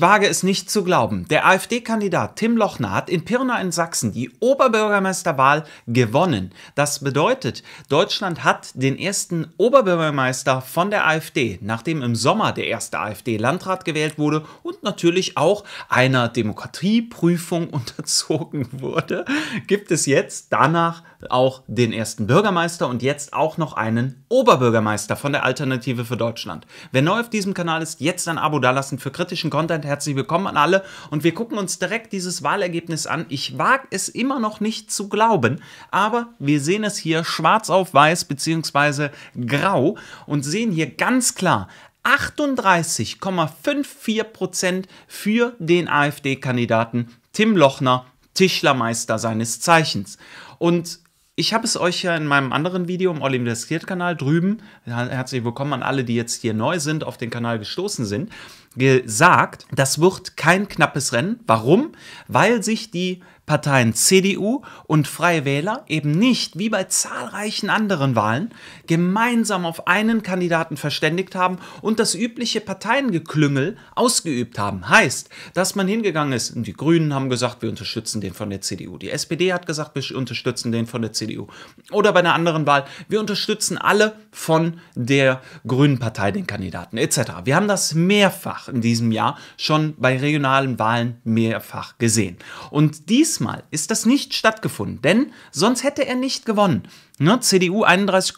Ich wage es nicht zu glauben. Der AfD-Kandidat Tim Lochner hat in Pirna in Sachsen die Oberbürgermeisterwahl gewonnen. Das bedeutet, Deutschland hat den ersten Oberbürgermeister von der AfD, nachdem im Sommer der erste AfD-Landrat gewählt wurde und natürlich auch einer Demokratieprüfung unterzogen wurde, gibt es jetzt danach auch den ersten Bürgermeister und jetzt auch noch einen Oberbürgermeister von der Alternative für Deutschland. Wer neu auf diesem Kanal ist, jetzt ein Abo dalassen für kritischen Content. Herzlich willkommen an alle und wir gucken uns direkt dieses Wahlergebnis an. Ich wage es immer noch nicht zu glauben, aber wir sehen es hier schwarz auf weiß bzw. grau und sehen hier ganz klar 38,54 Prozent für den AfD-Kandidaten Tim Lochner, Tischlermeister seines Zeichens. Und ich habe es euch ja in meinem anderen Video im Olli investiert Kanal drüben, herzlich willkommen an alle, die jetzt hier neu sind, auf den Kanal gestoßen sind, gesagt, das wird kein knappes Rennen. Warum? Weil sich die Parteien CDU und Freie Wähler eben nicht, wie bei zahlreichen anderen Wahlen, gemeinsam auf einen Kandidaten verständigt haben und das übliche Parteiengeklüngel ausgeübt haben. Heißt, dass man hingegangen ist, die Grünen haben gesagt, wir unterstützen den von der CDU, die SPD hat gesagt, wir unterstützen den von der CDU. Oder bei einer anderen Wahl, wir unterstützen alle von der Grünen Partei den Kandidaten, etc. Wir haben das mehrfach in diesem Jahr schon bei regionalen Wahlen mehrfach gesehen. Und dies diesmal ist das nicht stattgefunden, denn sonst hätte er nicht gewonnen. Ne? CDU 31,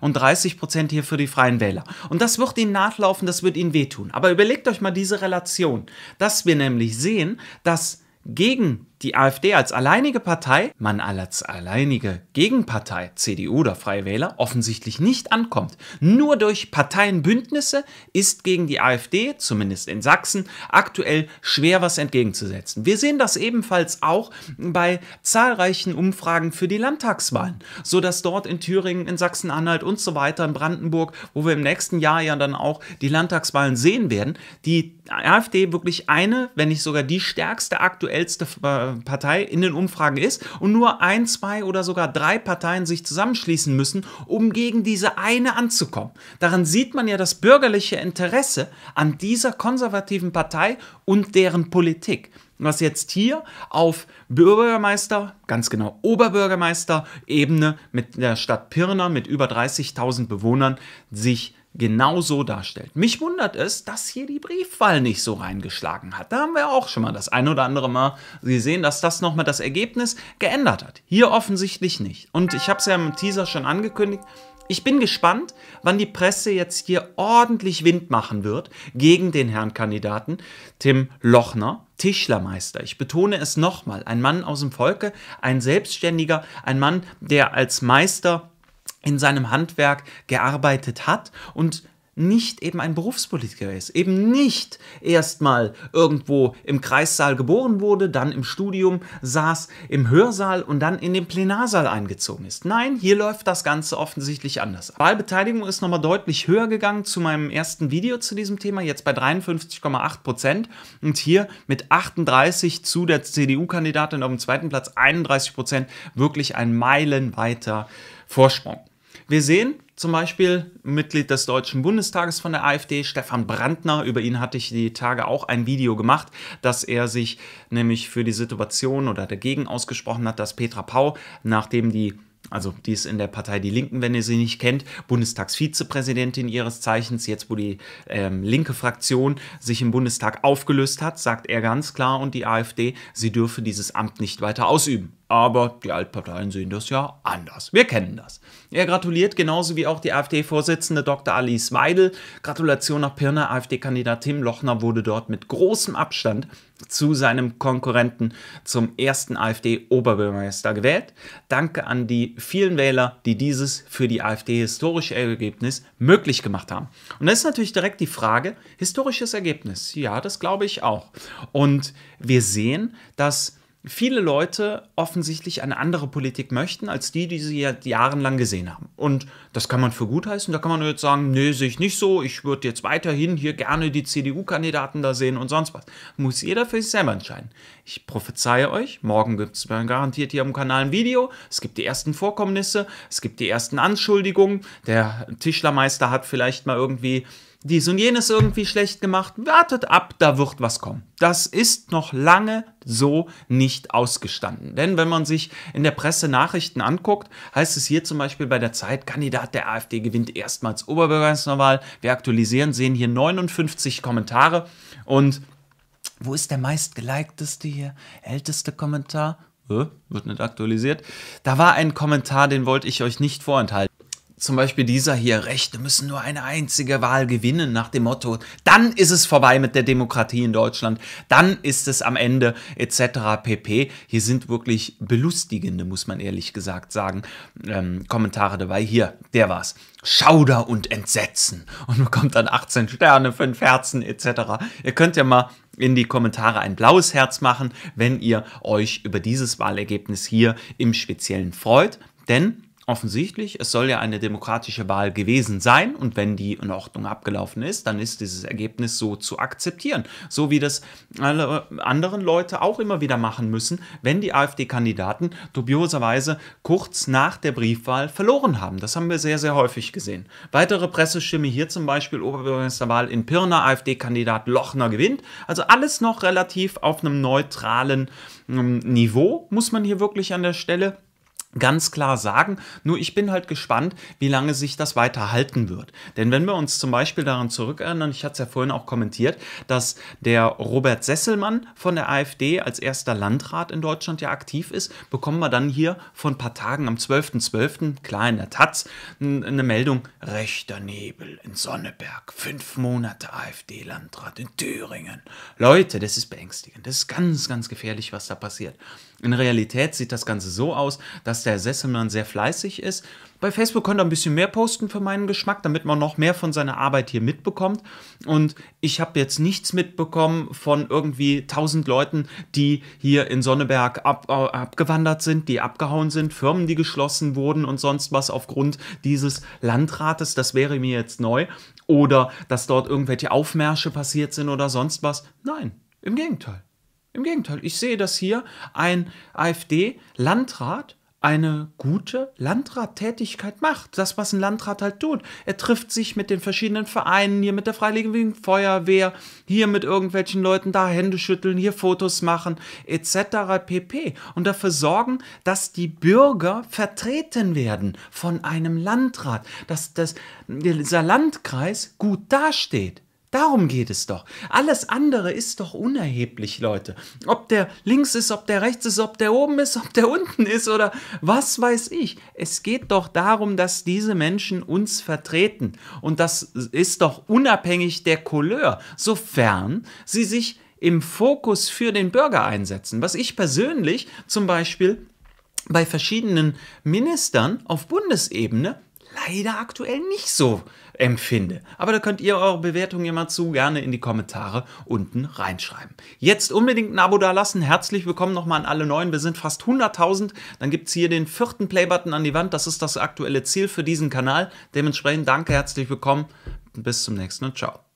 und 30 hier für die Freien Wähler. Und das wird ihnen nachlaufen, das wird ihnen wehtun. Aber überlegt euch mal diese Relation, dass wir nämlich sehen, dass gegen die AfD als alleinige Partei, man als alleinige Gegenpartei, CDU oder Freie Wähler, offensichtlich nicht ankommt. Nur durch Parteienbündnisse ist gegen die AfD, zumindest in Sachsen, aktuell schwer was entgegenzusetzen. Wir sehen das ebenfalls auch bei zahlreichen Umfragen für die Landtagswahlen, so dass dort in Thüringen, in Sachsen-Anhalt und so weiter, in Brandenburg, wo wir im nächsten Jahr ja dann auch die Landtagswahlen sehen werden, die AfD wirklich eine, wenn nicht sogar die stärkste, aktuellste äh, Partei in den Umfragen ist und nur ein, zwei oder sogar drei Parteien sich zusammenschließen müssen, um gegen diese eine anzukommen. Daran sieht man ja das bürgerliche Interesse an dieser konservativen Partei und deren Politik was jetzt hier auf Bürgermeister, ganz genau Oberbürgermeister-Ebene mit der Stadt Pirna mit über 30.000 Bewohnern sich genau so darstellt. Mich wundert es, dass hier die Briefwahl nicht so reingeschlagen hat. Da haben wir auch schon mal das ein oder andere Mal gesehen, dass das nochmal das Ergebnis geändert hat. Hier offensichtlich nicht. Und ich habe es ja im Teaser schon angekündigt. Ich bin gespannt, wann die Presse jetzt hier ordentlich Wind machen wird gegen den Herrn Kandidaten Tim Lochner, Tischlermeister. Ich betone es nochmal, ein Mann aus dem Volke, ein Selbstständiger, ein Mann, der als Meister in seinem Handwerk gearbeitet hat und nicht eben ein Berufspolitiker ist, eben nicht erstmal irgendwo im Kreissaal geboren wurde, dann im Studium saß, im Hörsaal und dann in den Plenarsaal eingezogen ist. Nein, hier läuft das Ganze offensichtlich anders. Wahlbeteiligung ist nochmal deutlich höher gegangen zu meinem ersten Video zu diesem Thema, jetzt bei 53,8 Prozent und hier mit 38 zu der CDU-Kandidatin auf dem zweiten Platz 31 Prozent wirklich ein meilenweiter Vorsprung. Wir sehen zum Beispiel Mitglied des Deutschen Bundestages von der AfD, Stefan Brandner, über ihn hatte ich die Tage auch ein Video gemacht, dass er sich nämlich für die Situation oder dagegen ausgesprochen hat, dass Petra Pau, nachdem die also die ist in der Partei Die Linken, wenn ihr sie nicht kennt, Bundestagsvizepräsidentin ihres Zeichens, jetzt wo die ähm, linke Fraktion sich im Bundestag aufgelöst hat, sagt er ganz klar und die AfD, sie dürfe dieses Amt nicht weiter ausüben. Aber die Altparteien sehen das ja anders. Wir kennen das. Er gratuliert genauso wie auch die AfD-Vorsitzende Dr. Alice Weidel. Gratulation nach Pirna. AfD-Kandidat Tim Lochner wurde dort mit großem Abstand zu seinem Konkurrenten zum ersten AfD-Oberbürgermeister gewählt. Danke an die vielen Wähler, die dieses für die AfD historische Ergebnis möglich gemacht haben. Und da ist natürlich direkt die Frage, historisches Ergebnis. Ja, das glaube ich auch. Und wir sehen, dass viele Leute offensichtlich eine andere Politik möchten, als die, die sie ja jahrelang gesehen haben. Und das kann man für gut heißen. Da kann man nur jetzt sagen, nee, sehe ich nicht so. Ich würde jetzt weiterhin hier gerne die CDU-Kandidaten da sehen und sonst was. Muss jeder für sich selber entscheiden. Ich prophezeie euch, morgen gibt es garantiert hier am Kanal ein Video. Es gibt die ersten Vorkommnisse, es gibt die ersten Anschuldigungen. Der Tischlermeister hat vielleicht mal irgendwie dies und jenes irgendwie schlecht gemacht. Wartet ab, da wird was kommen. Das ist noch lange so nicht ausgestanden. Denn wenn man sich in der Presse Nachrichten anguckt, heißt es hier zum Beispiel bei der Zeit, Kandidat der AfD gewinnt erstmals Oberbürgermeisterwahl. Wir aktualisieren, sehen hier 59 Kommentare. Und wo ist der meistgelikteste hier? Älteste Kommentar? wird nicht aktualisiert. Da war ein Kommentar, den wollte ich euch nicht vorenthalten zum Beispiel dieser hier, Rechte müssen nur eine einzige Wahl gewinnen, nach dem Motto, dann ist es vorbei mit der Demokratie in Deutschland, dann ist es am Ende etc. pp. Hier sind wirklich belustigende, muss man ehrlich gesagt sagen, ähm, Kommentare dabei. Hier, der war's. Schauder und Entsetzen und bekommt dann 18 Sterne, 5 Herzen etc. Ihr könnt ja mal in die Kommentare ein blaues Herz machen, wenn ihr euch über dieses Wahlergebnis hier im Speziellen freut, denn offensichtlich, es soll ja eine demokratische Wahl gewesen sein und wenn die in Ordnung abgelaufen ist, dann ist dieses Ergebnis so zu akzeptieren. So wie das alle anderen Leute auch immer wieder machen müssen, wenn die AfD-Kandidaten dubioserweise kurz nach der Briefwahl verloren haben. Das haben wir sehr, sehr häufig gesehen. Weitere Presseschirme hier zum Beispiel Oberbürgermeisterwahl in Pirna, AfD-Kandidat Lochner gewinnt. Also alles noch relativ auf einem neutralen ähm, Niveau, muss man hier wirklich an der Stelle ganz klar sagen. Nur ich bin halt gespannt, wie lange sich das weiter halten wird. Denn wenn wir uns zum Beispiel daran zurückerinnern, ich hatte es ja vorhin auch kommentiert, dass der Robert Sesselmann von der AfD als erster Landrat in Deutschland ja aktiv ist, bekommen wir dann hier vor ein paar Tagen am 12.12., .12., klar in der Taz, eine Meldung, rechter Nebel in Sonneberg, fünf Monate AfD-Landrat in Thüringen. Leute, das ist beängstigend, das ist ganz, ganz gefährlich, was da passiert. In Realität sieht das Ganze so aus, dass der Sesselmann sehr fleißig ist. Bei Facebook könnt ihr ein bisschen mehr posten für meinen Geschmack, damit man noch mehr von seiner Arbeit hier mitbekommt. Und ich habe jetzt nichts mitbekommen von irgendwie 1000 Leuten, die hier in Sonneberg ab, äh, abgewandert sind, die abgehauen sind, Firmen, die geschlossen wurden und sonst was aufgrund dieses Landrates. Das wäre mir jetzt neu. Oder dass dort irgendwelche Aufmärsche passiert sind oder sonst was. Nein, im Gegenteil. Im Gegenteil, ich sehe, dass hier ein AfD-Landrat eine gute Landrattätigkeit macht. Das, was ein Landrat halt tut. Er trifft sich mit den verschiedenen Vereinen, hier mit der Freiwilligen Feuerwehr, hier mit irgendwelchen Leuten, da Hände schütteln, hier Fotos machen, etc. pp. Und dafür sorgen, dass die Bürger vertreten werden von einem Landrat, dass das, dieser Landkreis gut dasteht. Darum geht es doch. Alles andere ist doch unerheblich, Leute. Ob der links ist, ob der rechts ist, ob der oben ist, ob der unten ist oder was weiß ich. Es geht doch darum, dass diese Menschen uns vertreten. Und das ist doch unabhängig der Couleur, sofern sie sich im Fokus für den Bürger einsetzen. Was ich persönlich zum Beispiel bei verschiedenen Ministern auf Bundesebene leider aktuell nicht so empfinde. Aber da könnt ihr eure Bewertung ja mal zu gerne in die Kommentare unten reinschreiben. Jetzt unbedingt ein Abo dalassen. Herzlich willkommen nochmal an alle Neuen. Wir sind fast 100.000. Dann gibt es hier den vierten Playbutton an die Wand. Das ist das aktuelle Ziel für diesen Kanal. Dementsprechend danke, herzlich willkommen. Bis zum nächsten und ciao.